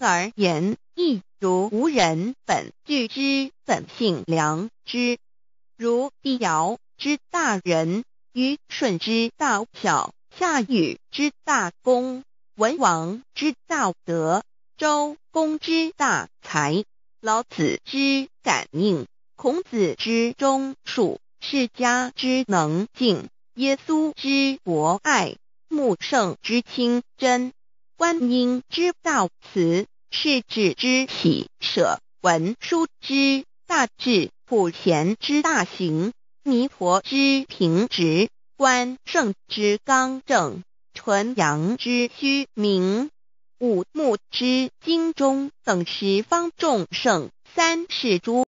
而言亦如无人本具之本性良知，如帝尧之大人，禹舜之大巧，夏禹之大功，文王之大德，周公之大才，老子之感应，孔子之忠恕，释家之能静，耶稣之博爱，穆圣之清真。观音之大词，是指之喜舍；文殊之大智，普贤之大行；弥陀之平直，观圣之刚正；纯阳之虚明，五目之精忠等十方众圣，三世诸。